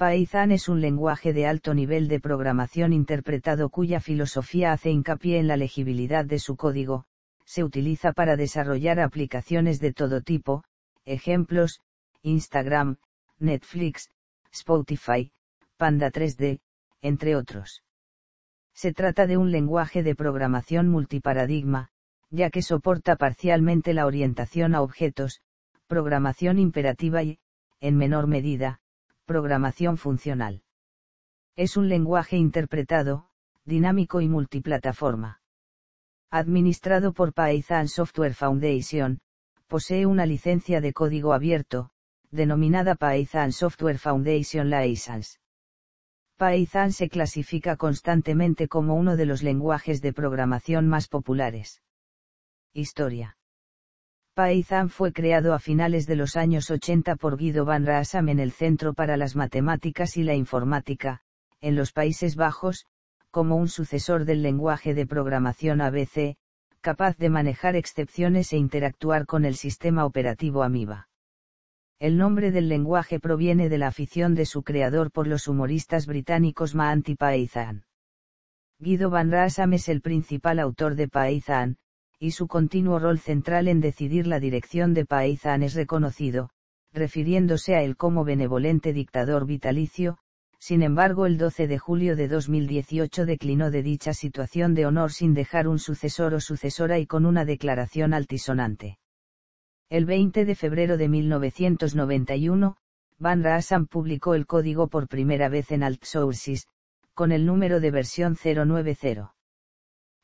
Python es un lenguaje de alto nivel de programación interpretado cuya filosofía hace hincapié en la legibilidad de su código, se utiliza para desarrollar aplicaciones de todo tipo, ejemplos, Instagram, Netflix, Spotify, Panda 3D, entre otros. Se trata de un lenguaje de programación multiparadigma, ya que soporta parcialmente la orientación a objetos, programación imperativa y, en menor medida, programación funcional. Es un lenguaje interpretado, dinámico y multiplataforma. Administrado por Python Software Foundation, posee una licencia de código abierto, denominada Python Software Foundation License. Python se clasifica constantemente como uno de los lenguajes de programación más populares. Historia. Python fue creado a finales de los años 80 por Guido van Raasam en el Centro para las Matemáticas y la Informática, en los Países Bajos, como un sucesor del lenguaje de programación ABC, capaz de manejar excepciones e interactuar con el sistema operativo Amiba. El nombre del lenguaje proviene de la afición de su creador por los humoristas británicos Maanti Python. Guido van Raasam es el principal autor de Python, y su continuo rol central en decidir la dirección de Paizan es reconocido, refiriéndose a él como benevolente dictador vitalicio, sin embargo el 12 de julio de 2018 declinó de dicha situación de honor sin dejar un sucesor o sucesora y con una declaración altisonante. El 20 de febrero de 1991, Van Raasan publicó el código por primera vez en AltSources, con el número de versión 090.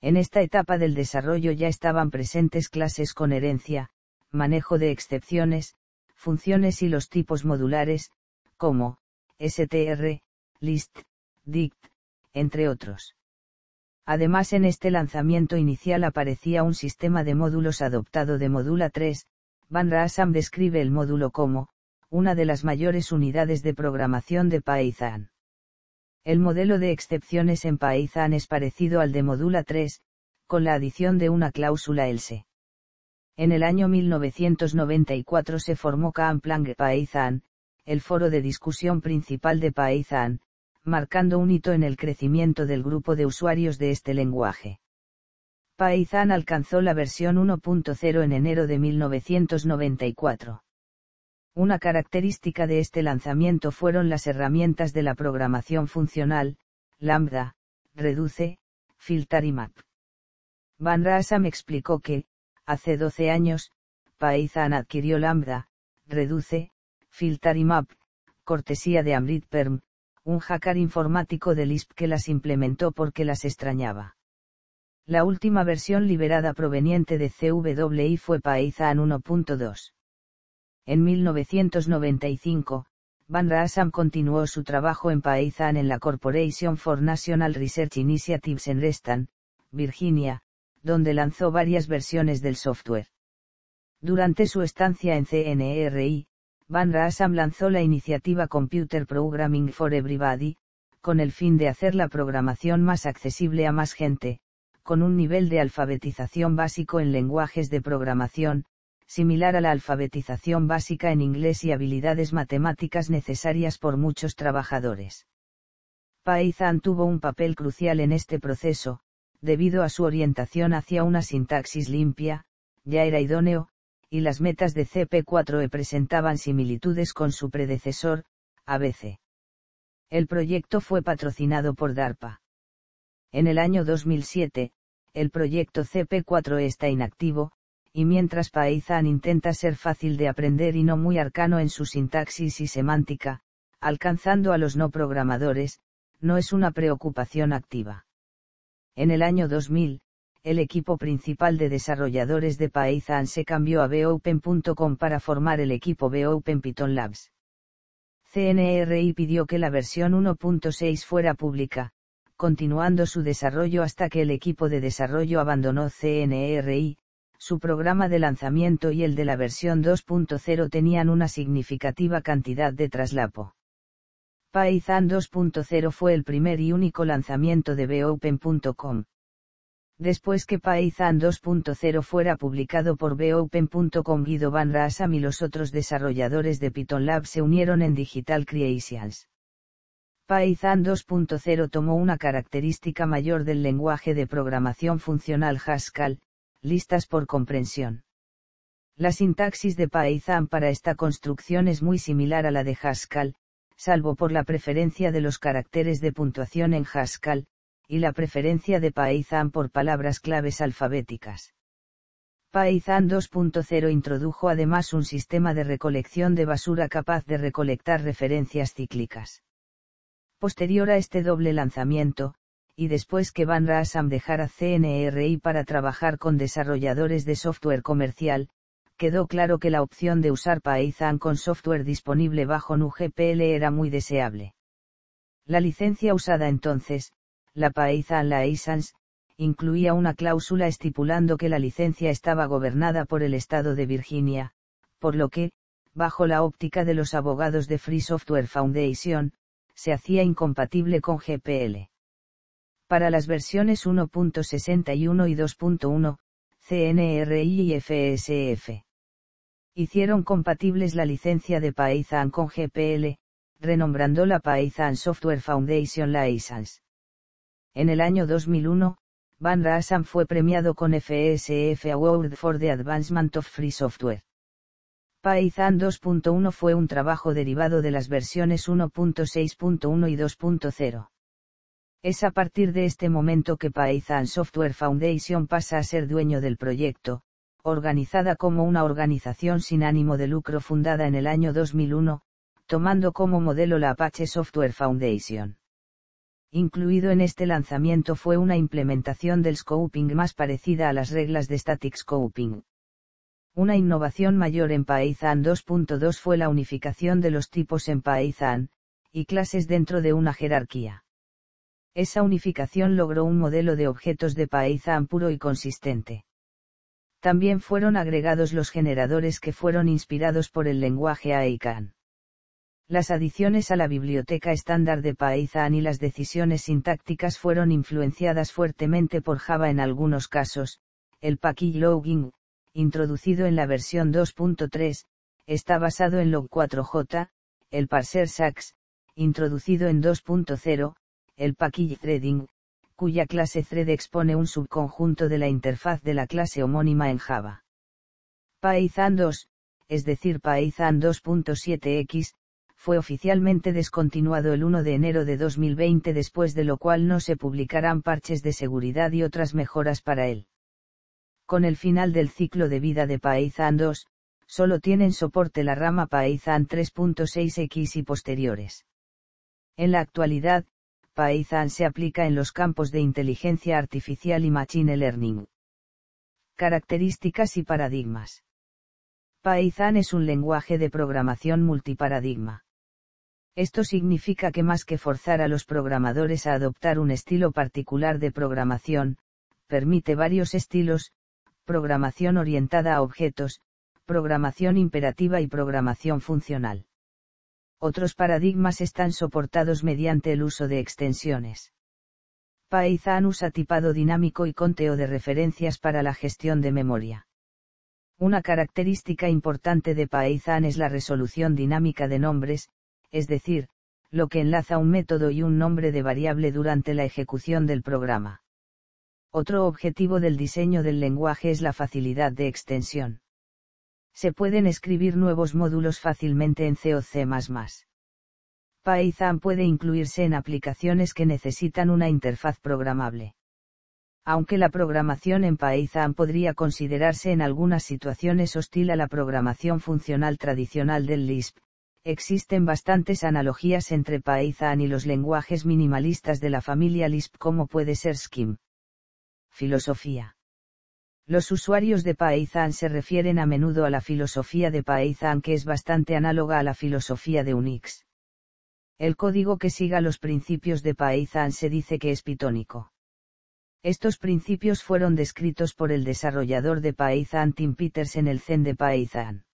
En esta etapa del desarrollo ya estaban presentes clases con herencia, manejo de excepciones, funciones y los tipos modulares, como, str, list, dict, entre otros. Además en este lanzamiento inicial aparecía un sistema de módulos adoptado de Modula 3, Van Raasam describe el módulo como, una de las mayores unidades de programación de Python. El modelo de excepciones en Python es parecido al de Modula 3, con la adición de una cláusula else. En el año 1994 se formó Kaamplang Python, el foro de discusión principal de Python, marcando un hito en el crecimiento del grupo de usuarios de este lenguaje. Python alcanzó la versión 1.0 en enero de 1994. Una característica de este lanzamiento fueron las herramientas de la programación funcional, Lambda, Reduce, Filter y Map. Van Rasam explicó que, hace 12 años, Paizan adquirió Lambda, Reduce, Filter y Map, cortesía de Amrit Perm, un hacker informático de Lisp que las implementó porque las extrañaba. La última versión liberada proveniente de CWI fue Paizan 1.2. En 1995, Van Raasam continuó su trabajo en Paisan en la Corporation for National Research Initiatives en Reston, Virginia, donde lanzó varias versiones del software. Durante su estancia en CNRI, Van Raasam lanzó la iniciativa Computer Programming for Everybody, con el fin de hacer la programación más accesible a más gente, con un nivel de alfabetización básico en lenguajes de programación, similar a la alfabetización básica en inglés y habilidades matemáticas necesarias por muchos trabajadores. Paizan tuvo un papel crucial en este proceso, debido a su orientación hacia una sintaxis limpia, ya era idóneo, y las metas de CP4E presentaban similitudes con su predecesor, ABC. El proyecto fue patrocinado por DARPA. En el año 2007, el proyecto CP4E está inactivo, y mientras Paizan intenta ser fácil de aprender y no muy arcano en su sintaxis y semántica, alcanzando a los no programadores, no es una preocupación activa. En el año 2000, el equipo principal de desarrolladores de Python se cambió a BOpen.com para formar el equipo BOpen Python Labs. CNRI pidió que la versión 1.6 fuera pública, continuando su desarrollo hasta que el equipo de desarrollo abandonó CNRI, su programa de lanzamiento y el de la versión 2.0 tenían una significativa cantidad de traslapo. Python 2.0 fue el primer y único lanzamiento de BOpen.com. Después que Python 2.0 fuera publicado por BOpen.com, Guido Van Rasam y los otros desarrolladores de Python Lab se unieron en Digital Creations. Python 2.0 tomó una característica mayor del lenguaje de programación funcional Haskell, listas por comprensión. La sintaxis de Python para esta construcción es muy similar a la de Haskell, salvo por la preferencia de los caracteres de puntuación en Haskell, y la preferencia de Python por palabras claves alfabéticas. Python 2.0 introdujo además un sistema de recolección de basura capaz de recolectar referencias cíclicas. Posterior a este doble lanzamiento, y después que Van Raasam dejara CNRI para trabajar con desarrolladores de software comercial, quedó claro que la opción de usar Python con software disponible bajo NuGPL era muy deseable. La licencia usada entonces, la Python License, incluía una cláusula estipulando que la licencia estaba gobernada por el Estado de Virginia, por lo que, bajo la óptica de los abogados de Free Software Foundation, se hacía incompatible con GPL para las versiones 1.61 y 2.1, CNRI y FSF. Hicieron compatibles la licencia de Python con GPL, renombrando la Python Software Foundation License. En el año 2001, Van Rasam fue premiado con FSF Award for the Advancement of Free Software. Python 2.1 fue un trabajo derivado de las versiones 1.6.1 y 2.0. Es a partir de este momento que Python Software Foundation pasa a ser dueño del proyecto, organizada como una organización sin ánimo de lucro fundada en el año 2001, tomando como modelo la Apache Software Foundation. Incluido en este lanzamiento fue una implementación del scoping más parecida a las reglas de static scoping. Una innovación mayor en Python 2.2 fue la unificación de los tipos en Python, y clases dentro de una jerarquía. Esa unificación logró un modelo de objetos de Paizan puro y consistente. También fueron agregados los generadores que fueron inspirados por el lenguaje AICAN. Las adiciones a la biblioteca estándar de Paizan y las decisiones sintácticas fueron influenciadas fuertemente por Java en algunos casos. El package logging, introducido en la versión 2.3, está basado en log4j, el parser sax, introducido en 2.0, el package threading, cuya clase thread expone un subconjunto de la interfaz de la clase homónima en Java. Python 2, es decir Python 2.7x, fue oficialmente descontinuado el 1 de enero de 2020 después de lo cual no se publicarán parches de seguridad y otras mejoras para él. Con el final del ciclo de vida de Python 2, solo tienen soporte la rama Python 3.6x y posteriores. En la actualidad, Python se aplica en los campos de inteligencia artificial y machine learning. Características y paradigmas. Python es un lenguaje de programación multiparadigma. Esto significa que más que forzar a los programadores a adoptar un estilo particular de programación, permite varios estilos, programación orientada a objetos, programación imperativa y programación funcional otros paradigmas están soportados mediante el uso de extensiones. Paizan usa tipado dinámico y conteo de referencias para la gestión de memoria. Una característica importante de Paizan es la resolución dinámica de nombres, es decir, lo que enlaza un método y un nombre de variable durante la ejecución del programa. Otro objetivo del diseño del lenguaje es la facilidad de extensión se pueden escribir nuevos módulos fácilmente en C o C++. Python puede incluirse en aplicaciones que necesitan una interfaz programable. Aunque la programación en Python podría considerarse en algunas situaciones hostil a la programación funcional tradicional del Lisp, existen bastantes analogías entre Python y los lenguajes minimalistas de la familia Lisp como puede ser Scheme. Filosofía los usuarios de Python se refieren a menudo a la filosofía de Python que es bastante análoga a la filosofía de Unix. El código que siga los principios de Python se dice que es pitónico. Estos principios fueron descritos por el desarrollador de Python Tim Peters en el Zen de Python.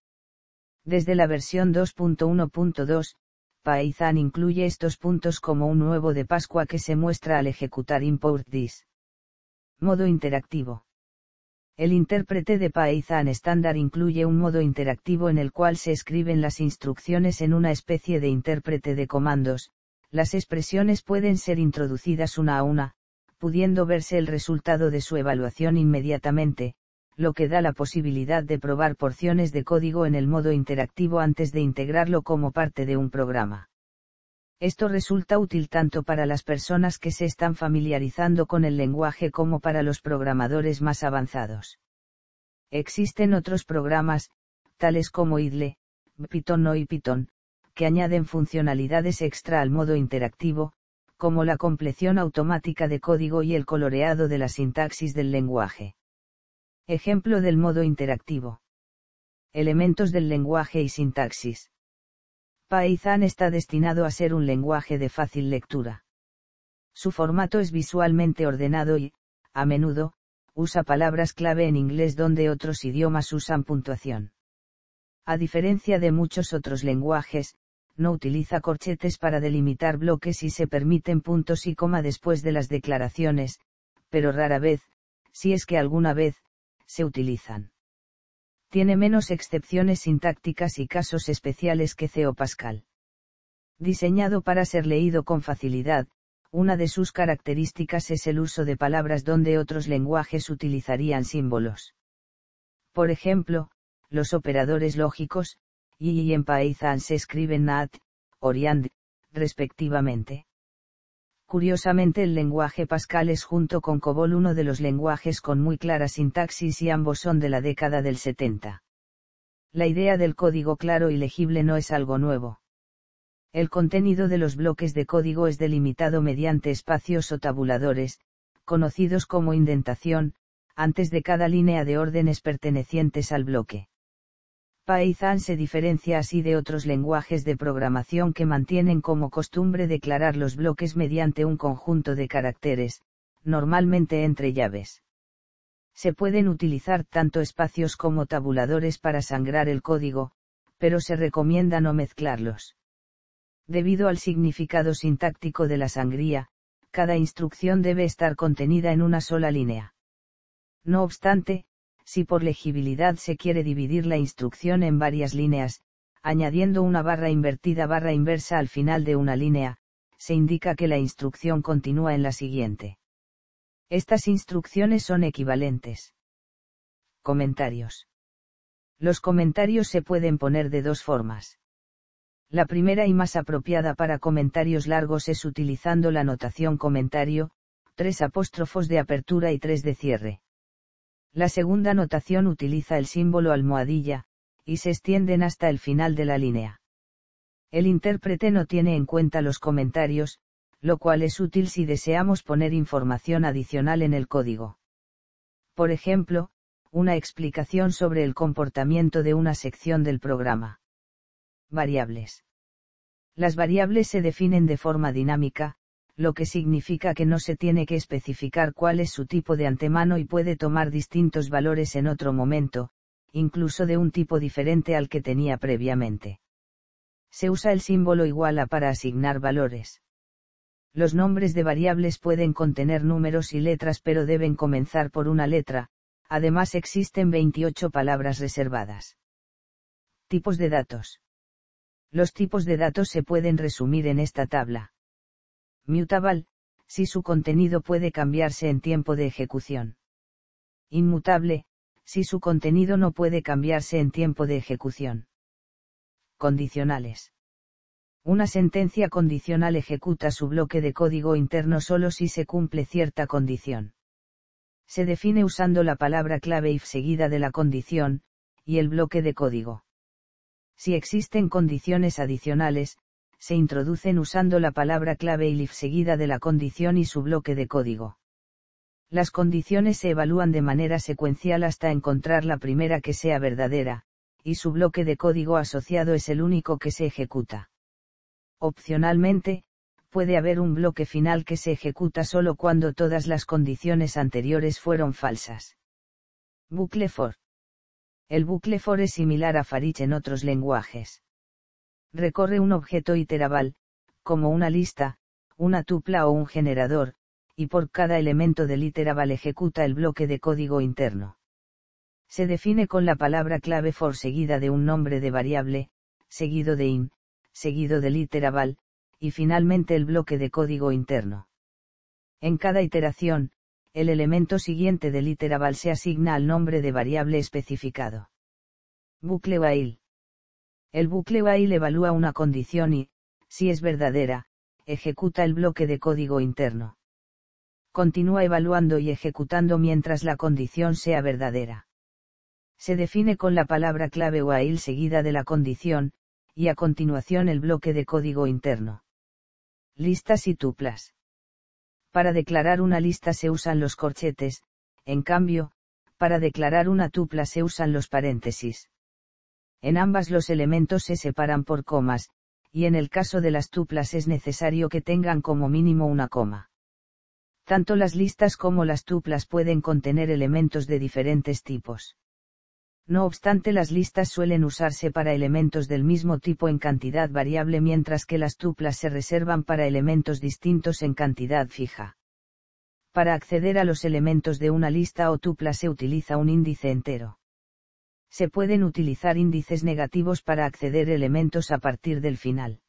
Desde la versión 2.1.2, Python incluye estos puntos como un nuevo de Pascua que se muestra al ejecutar import this. Modo interactivo. El intérprete de Python estándar incluye un modo interactivo en el cual se escriben las instrucciones en una especie de intérprete de comandos, las expresiones pueden ser introducidas una a una, pudiendo verse el resultado de su evaluación inmediatamente, lo que da la posibilidad de probar porciones de código en el modo interactivo antes de integrarlo como parte de un programa. Esto resulta útil tanto para las personas que se están familiarizando con el lenguaje como para los programadores más avanzados. Existen otros programas, tales como idle, Python o Python, que añaden funcionalidades extra al modo interactivo, como la compleción automática de código y el coloreado de la sintaxis del lenguaje. Ejemplo del modo interactivo. Elementos del lenguaje y sintaxis. Python está destinado a ser un lenguaje de fácil lectura. Su formato es visualmente ordenado y, a menudo, usa palabras clave en inglés donde otros idiomas usan puntuación. A diferencia de muchos otros lenguajes, no utiliza corchetes para delimitar bloques y se permiten puntos y coma después de las declaraciones, pero rara vez, si es que alguna vez, se utilizan tiene menos excepciones sintácticas y casos especiales que Ceo Pascal. Diseñado para ser leído con facilidad, una de sus características es el uso de palabras donde otros lenguajes utilizarían símbolos. Por ejemplo, los operadores lógicos, y en Python se escriben at, oriand, respectivamente. Curiosamente el lenguaje Pascal es junto con COBOL uno de los lenguajes con muy clara sintaxis y ambos son de la década del 70. La idea del código claro y legible no es algo nuevo. El contenido de los bloques de código es delimitado mediante espacios o tabuladores, conocidos como indentación, antes de cada línea de órdenes pertenecientes al bloque. Python se diferencia así de otros lenguajes de programación que mantienen como costumbre declarar los bloques mediante un conjunto de caracteres, normalmente entre llaves. Se pueden utilizar tanto espacios como tabuladores para sangrar el código, pero se recomienda no mezclarlos. Debido al significado sintáctico de la sangría, cada instrucción debe estar contenida en una sola línea. No obstante, si por legibilidad se quiere dividir la instrucción en varias líneas, añadiendo una barra invertida barra inversa al final de una línea, se indica que la instrucción continúa en la siguiente. Estas instrucciones son equivalentes. Comentarios. Los comentarios se pueden poner de dos formas. La primera y más apropiada para comentarios largos es utilizando la notación comentario, tres apóstrofos de apertura y tres de cierre. La segunda notación utiliza el símbolo almohadilla, y se extienden hasta el final de la línea. El intérprete no tiene en cuenta los comentarios, lo cual es útil si deseamos poner información adicional en el código. Por ejemplo, una explicación sobre el comportamiento de una sección del programa. Variables. Las variables se definen de forma dinámica, lo que significa que no se tiene que especificar cuál es su tipo de antemano y puede tomar distintos valores en otro momento, incluso de un tipo diferente al que tenía previamente. Se usa el símbolo igual a para asignar valores. Los nombres de variables pueden contener números y letras pero deben comenzar por una letra, además existen 28 palabras reservadas. Tipos de datos. Los tipos de datos se pueden resumir en esta tabla. Mutable, si su contenido puede cambiarse en tiempo de ejecución. Inmutable, si su contenido no puede cambiarse en tiempo de ejecución. Condicionales. Una sentencia condicional ejecuta su bloque de código interno solo si se cumple cierta condición. Se define usando la palabra clave if seguida de la condición, y el bloque de código. Si existen condiciones adicionales, se introducen usando la palabra clave y if seguida de la condición y su bloque de código. Las condiciones se evalúan de manera secuencial hasta encontrar la primera que sea verdadera, y su bloque de código asociado es el único que se ejecuta. Opcionalmente, puede haber un bloque final que se ejecuta solo cuando todas las condiciones anteriores fueron falsas. Bucle for. El bucle for es similar a farich en otros lenguajes recorre un objeto iteraval, como una lista, una tupla o un generador, y por cada elemento del iteraval ejecuta el bloque de código interno. Se define con la palabra clave for seguida de un nombre de variable, seguido de in, seguido del iteraval, y finalmente el bloque de código interno. En cada iteración, el elemento siguiente del iteraval se asigna al nombre de variable especificado. Bucle while. El bucle while evalúa una condición y, si es verdadera, ejecuta el bloque de código interno. Continúa evaluando y ejecutando mientras la condición sea verdadera. Se define con la palabra clave while seguida de la condición, y a continuación el bloque de código interno. Listas y tuplas. Para declarar una lista se usan los corchetes, en cambio, para declarar una tupla se usan los paréntesis. En ambas los elementos se separan por comas, y en el caso de las tuplas es necesario que tengan como mínimo una coma. Tanto las listas como las tuplas pueden contener elementos de diferentes tipos. No obstante, las listas suelen usarse para elementos del mismo tipo en cantidad variable mientras que las tuplas se reservan para elementos distintos en cantidad fija. Para acceder a los elementos de una lista o tupla se utiliza un índice entero se pueden utilizar índices negativos para acceder elementos a partir del final.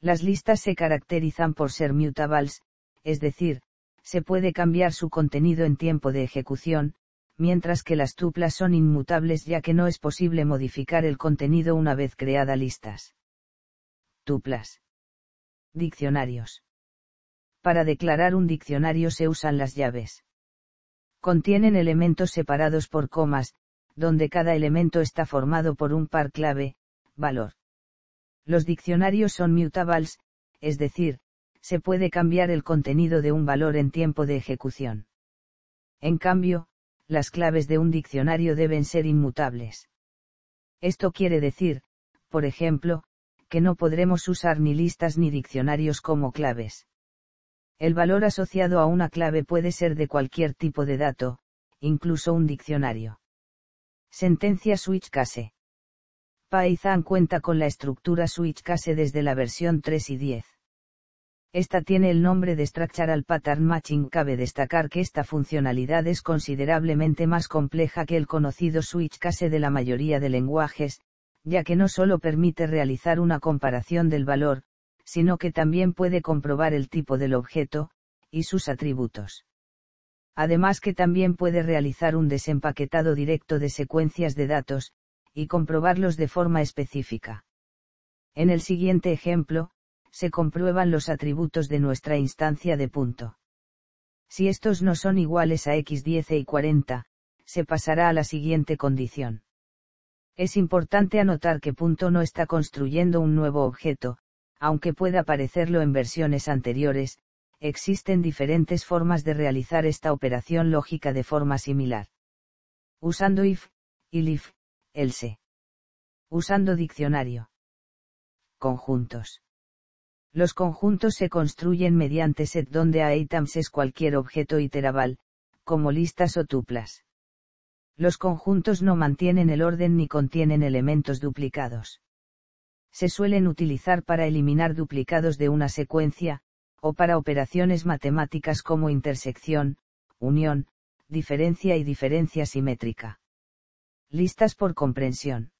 Las listas se caracterizan por ser mutables, es decir, se puede cambiar su contenido en tiempo de ejecución, mientras que las tuplas son inmutables ya que no es posible modificar el contenido una vez creada listas. Tuplas. Diccionarios. Para declarar un diccionario se usan las llaves. Contienen elementos separados por comas, donde cada elemento está formado por un par clave, valor. Los diccionarios son mutables, es decir, se puede cambiar el contenido de un valor en tiempo de ejecución. En cambio, las claves de un diccionario deben ser inmutables. Esto quiere decir, por ejemplo, que no podremos usar ni listas ni diccionarios como claves. El valor asociado a una clave puede ser de cualquier tipo de dato, incluso un diccionario. Sentencia Switch Case. Python cuenta con la estructura Switch Case desde la versión 3 y 10. Esta tiene el nombre de al Pattern Matching. Cabe destacar que esta funcionalidad es considerablemente más compleja que el conocido switch case de la mayoría de lenguajes, ya que no solo permite realizar una comparación del valor, sino que también puede comprobar el tipo del objeto, y sus atributos además que también puede realizar un desempaquetado directo de secuencias de datos, y comprobarlos de forma específica. En el siguiente ejemplo, se comprueban los atributos de nuestra instancia de punto. Si estos no son iguales a x10 y 40, se pasará a la siguiente condición. Es importante anotar que punto no está construyendo un nuevo objeto, aunque pueda parecerlo en versiones anteriores, existen diferentes formas de realizar esta operación lógica de forma similar. Usando if, y if, else. Usando diccionario. Conjuntos. Los conjuntos se construyen mediante set donde a items es cualquier objeto iterable, como listas o tuplas. Los conjuntos no mantienen el orden ni contienen elementos duplicados. Se suelen utilizar para eliminar duplicados de una secuencia, o para operaciones matemáticas como intersección, unión, diferencia y diferencia simétrica. Listas por comprensión.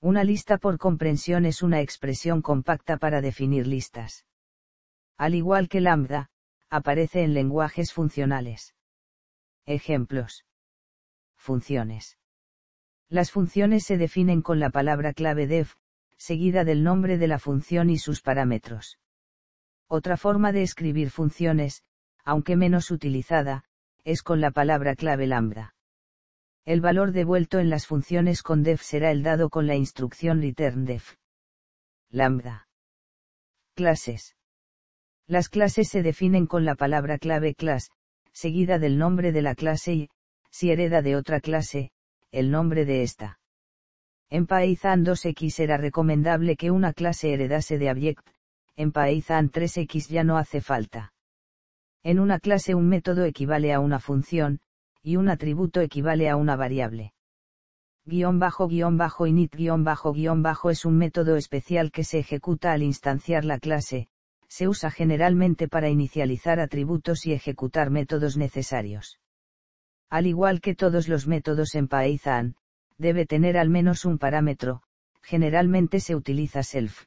Una lista por comprensión es una expresión compacta para definir listas. Al igual que lambda, aparece en lenguajes funcionales. Ejemplos. Funciones. Las funciones se definen con la palabra clave def, seguida del nombre de la función y sus parámetros. Otra forma de escribir funciones, aunque menos utilizada, es con la palabra clave lambda. El valor devuelto en las funciones con def será el dado con la instrucción return def. Lambda. Clases. Las clases se definen con la palabra clave class, seguida del nombre de la clase y, si hereda de otra clase, el nombre de esta. En Python 2x era recomendable que una clase heredase de Object, en Python 3x ya no hace falta. En una clase un método equivale a una función, y un atributo equivale a una variable. Guión bajo guión bajo init bajo guión bajo es un método especial que se ejecuta al instanciar la clase, se usa generalmente para inicializar atributos y ejecutar métodos necesarios. Al igual que todos los métodos en Python, debe tener al menos un parámetro, generalmente se utiliza self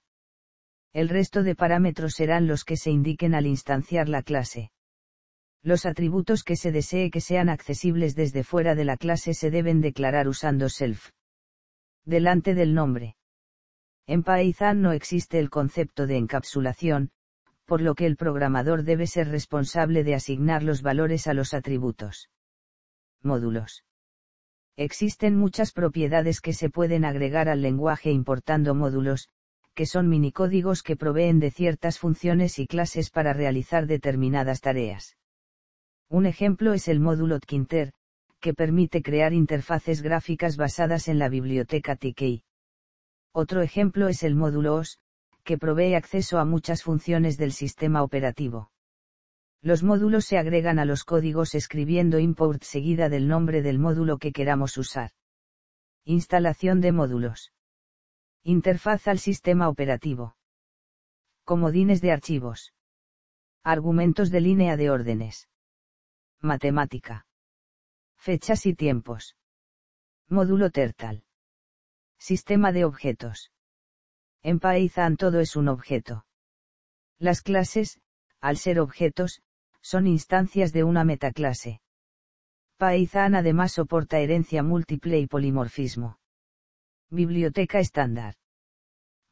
el resto de parámetros serán los que se indiquen al instanciar la clase. Los atributos que se desee que sean accesibles desde fuera de la clase se deben declarar usando self. Delante del nombre. En Python no existe el concepto de encapsulación, por lo que el programador debe ser responsable de asignar los valores a los atributos. Módulos. Existen muchas propiedades que se pueden agregar al lenguaje importando módulos, que son minicódigos que proveen de ciertas funciones y clases para realizar determinadas tareas. Un ejemplo es el módulo Tkinter, que permite crear interfaces gráficas basadas en la biblioteca TK. Otro ejemplo es el módulo OS, que provee acceso a muchas funciones del sistema operativo. Los módulos se agregan a los códigos escribiendo import seguida del nombre del módulo que queramos usar. Instalación de módulos. Interfaz al sistema operativo. Comodines de archivos. Argumentos de línea de órdenes. Matemática. Fechas y tiempos. Módulo Tertal. Sistema de objetos. En Python todo es un objeto. Las clases, al ser objetos, son instancias de una metaclase. Python además soporta herencia múltiple y polimorfismo. Biblioteca estándar.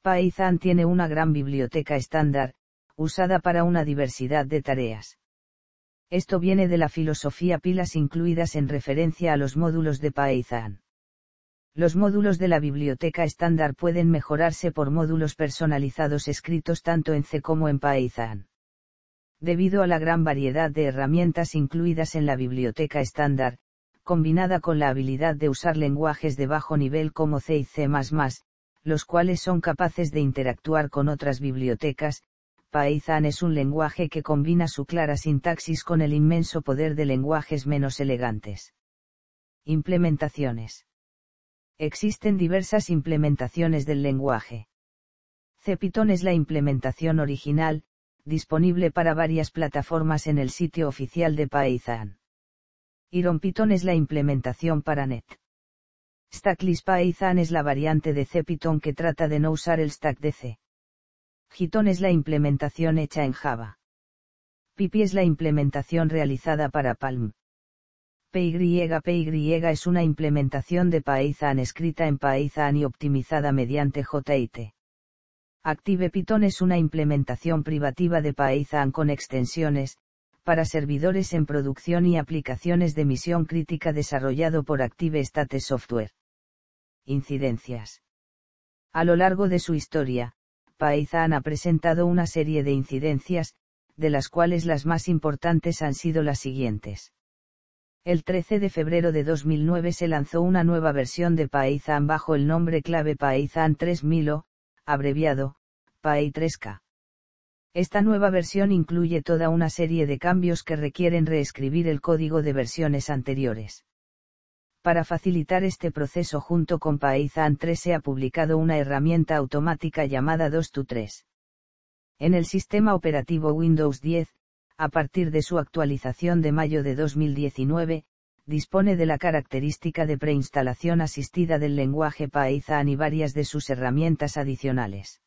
Python tiene una gran biblioteca estándar, usada para una diversidad de tareas. Esto viene de la filosofía pilas incluidas en referencia a los módulos de Python. Los módulos de la biblioteca estándar pueden mejorarse por módulos personalizados escritos tanto en C como en Python. Debido a la gran variedad de herramientas incluidas en la biblioteca estándar, combinada con la habilidad de usar lenguajes de bajo nivel como C y C++, los cuales son capaces de interactuar con otras bibliotecas. Python es un lenguaje que combina su clara sintaxis con el inmenso poder de lenguajes menos elegantes. Implementaciones. Existen diversas implementaciones del lenguaje. Cepitón es la implementación original, disponible para varias plataformas en el sitio oficial de Python. IronPython es la implementación para NET. Stack Python es la variante de C Python que trata de no usar el stack de C. Giton es la implementación hecha en Java. Pipi es la implementación realizada para Palm. PYPY es una implementación de Python escrita en Python y optimizada mediante JIT. ActivePython es una implementación privativa de Python con extensiones, para servidores en producción y aplicaciones de misión crítica desarrollado por Active Software. Incidencias. A lo largo de su historia, Paizan ha presentado una serie de incidencias, de las cuales las más importantes han sido las siguientes. El 13 de febrero de 2009 se lanzó una nueva versión de Paizan bajo el nombre clave Paizan 3000 abreviado, PAI 3K. Esta nueva versión incluye toda una serie de cambios que requieren reescribir el código de versiones anteriores. Para facilitar este proceso junto con Python 3 se ha publicado una herramienta automática llamada 2to3. En el sistema operativo Windows 10, a partir de su actualización de mayo de 2019, dispone de la característica de preinstalación asistida del lenguaje Python y varias de sus herramientas adicionales.